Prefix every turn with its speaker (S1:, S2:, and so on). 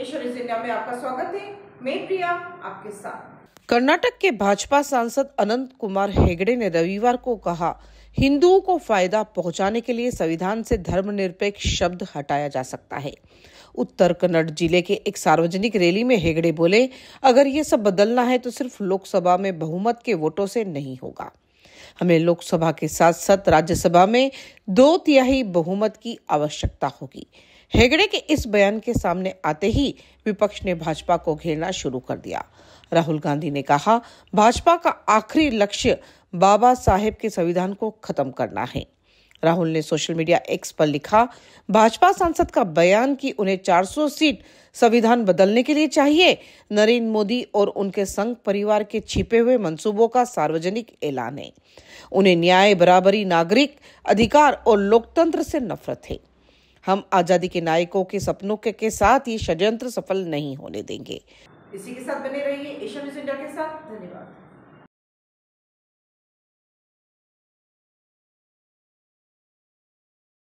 S1: ईश्वरी जिन्या में आपका स्वागत है मैं प्रिया आपके साथ
S2: कर्नाटक के भाजपा सांसद अनंत कुमार हेगड़े ने रविवार को कहा हिंदुओं को फायदा पहुंचाने के लिए संविधान से धर्मनिरपेक्ष शब्द हटाया जा सकता है उत्तर कन्नड़ जिले के एक सार्वजनिक रैली में हेगड़े बोले अगर ये सब बदलना है तो सिर्फ लोकसभा में बहुमत के वोटों से नहीं होगा हमें लोकसभा के साथ साथ राज्यसभा में दो तिहाई बहुमत की आवश्यकता होगी हेगड़े के इस बयान के सामने आते ही विपक्ष ने भाजपा को घेरना शुरू कर दिया राहुल गांधी ने कहा भाजपा का आखिरी लक्ष्य बाबा साहेब के संविधान को खत्म करना है राहुल ने सोशल मीडिया एक्स पर लिखा भाजपा सांसद का बयान कि उन्हें 400 सीट संविधान बदलने के लिए चाहिए नरेंद्र मोदी और उनके संघ परिवार के छिपे हुए मंसूबों का सार्वजनिक ऐलान है उन्हें न्याय बराबरी नागरिक अधिकार और लोकतंत्र से नफरत है हम आजादी के नायकों के सपनों के, के साथ ये षड्यंत्र सफल नहीं होने देंगे इसी के साथ बने रहिए एशिया न्यूज इंडिया के साथ धन्यवाद